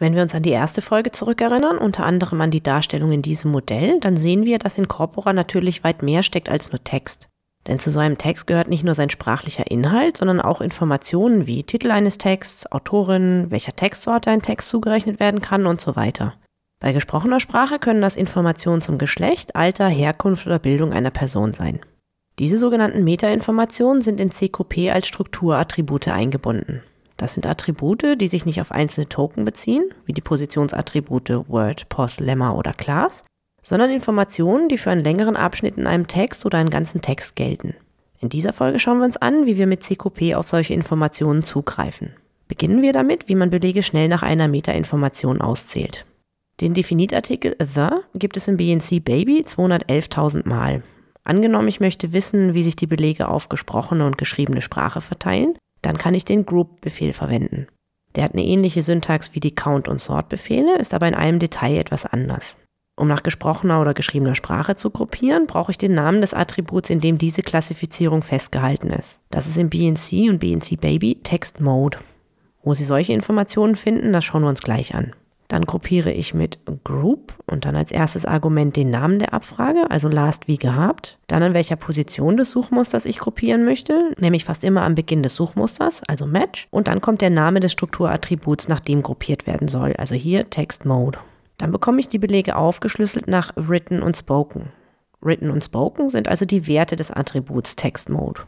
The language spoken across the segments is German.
Wenn wir uns an die erste Folge zurückerinnern, unter anderem an die Darstellung in diesem Modell, dann sehen wir, dass in Corpora natürlich weit mehr steckt als nur Text. Denn zu so einem Text gehört nicht nur sein sprachlicher Inhalt, sondern auch Informationen wie Titel eines Texts, Autorin, welcher Textsorte ein Text zugerechnet werden kann und so weiter. Bei gesprochener Sprache können das Informationen zum Geschlecht, Alter, Herkunft oder Bildung einer Person sein. Diese sogenannten Metainformationen sind in CQP als Strukturattribute eingebunden. Das sind Attribute, die sich nicht auf einzelne Token beziehen, wie die Positionsattribute Word, Post, Lemma oder Class, sondern Informationen, die für einen längeren Abschnitt in einem Text oder einen ganzen Text gelten. In dieser Folge schauen wir uns an, wie wir mit CQP auf solche Informationen zugreifen. Beginnen wir damit, wie man Belege schnell nach einer Metainformation auszählt. Den Definitartikel The gibt es im BNC Baby 211.000 Mal. Angenommen, ich möchte wissen, wie sich die Belege auf gesprochene und geschriebene Sprache verteilen, dann kann ich den Group-Befehl verwenden. Der hat eine ähnliche Syntax wie die Count- und Sort-Befehle, ist aber in einem Detail etwas anders. Um nach gesprochener oder geschriebener Sprache zu gruppieren, brauche ich den Namen des Attributs, in dem diese Klassifizierung festgehalten ist. Das ist im BNC und BNC Baby Text Mode. Wo Sie solche Informationen finden, das schauen wir uns gleich an. Dann gruppiere ich mit Group und dann als erstes Argument den Namen der Abfrage, also last wie gehabt. Dann an welcher Position des Suchmusters ich gruppieren möchte, nämlich fast immer am Beginn des Suchmusters, also Match. Und dann kommt der Name des Strukturattributs, nach dem gruppiert werden soll, also hier Text Mode. Dann bekomme ich die Belege aufgeschlüsselt nach Written und Spoken. Written und Spoken sind also die Werte des Attributs Text Mode.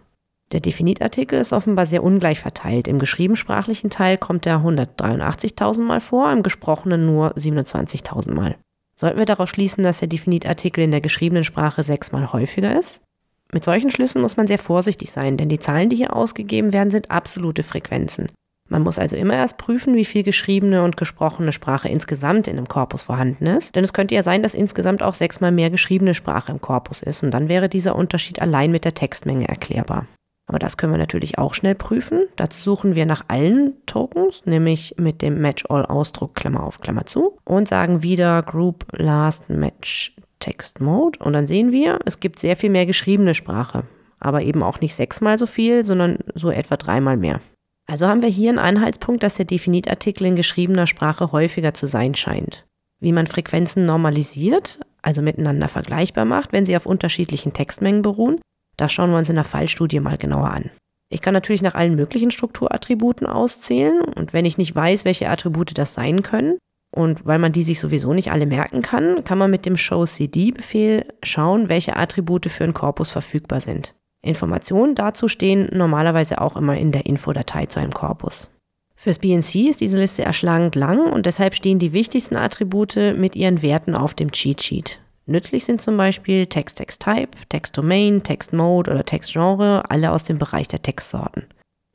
Der Definitartikel ist offenbar sehr ungleich verteilt. Im geschriebensprachlichen Teil kommt er 183.000 Mal vor, im gesprochenen nur 27.000 Mal. Sollten wir daraus schließen, dass der Definitartikel in der geschriebenen Sprache sechsmal häufiger ist? Mit solchen Schlüssen muss man sehr vorsichtig sein, denn die Zahlen, die hier ausgegeben werden, sind absolute Frequenzen. Man muss also immer erst prüfen, wie viel geschriebene und gesprochene Sprache insgesamt in einem Korpus vorhanden ist, denn es könnte ja sein, dass insgesamt auch sechsmal mehr geschriebene Sprache im Korpus ist und dann wäre dieser Unterschied allein mit der Textmenge erklärbar. Aber das können wir natürlich auch schnell prüfen. Dazu suchen wir nach allen Tokens, nämlich mit dem Match All Ausdruck Klammer auf Klammer zu und sagen wieder Group Last Match Text Mode. Und dann sehen wir, es gibt sehr viel mehr geschriebene Sprache, aber eben auch nicht sechsmal so viel, sondern so etwa dreimal mehr. Also haben wir hier einen Einheitspunkt, dass der Definitartikel in geschriebener Sprache häufiger zu sein scheint. Wie man Frequenzen normalisiert, also miteinander vergleichbar macht, wenn sie auf unterschiedlichen Textmengen beruhen, das schauen wir uns in der Fallstudie mal genauer an. Ich kann natürlich nach allen möglichen Strukturattributen auszählen und wenn ich nicht weiß, welche Attribute das sein können und weil man die sich sowieso nicht alle merken kann, kann man mit dem showcd Befehl schauen, welche Attribute für einen Korpus verfügbar sind. Informationen dazu stehen normalerweise auch immer in der Infodatei zu einem Korpus. Fürs BNC ist diese Liste erschlagend lang und deshalb stehen die wichtigsten Attribute mit ihren Werten auf dem Cheat Sheet. Nützlich sind zum Beispiel Text-Text-Type, Text-Domain, Text-Mode oder Text-Genre, alle aus dem Bereich der Textsorten.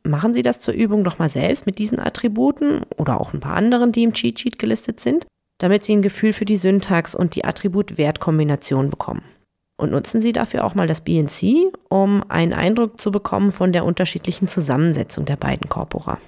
Machen Sie das zur Übung doch mal selbst mit diesen Attributen oder auch ein paar anderen, die im Cheat-Sheet gelistet sind, damit Sie ein Gefühl für die Syntax und die Attribut-Wert-Kombination bekommen. Und nutzen Sie dafür auch mal das BNC, um einen Eindruck zu bekommen von der unterschiedlichen Zusammensetzung der beiden Corpora.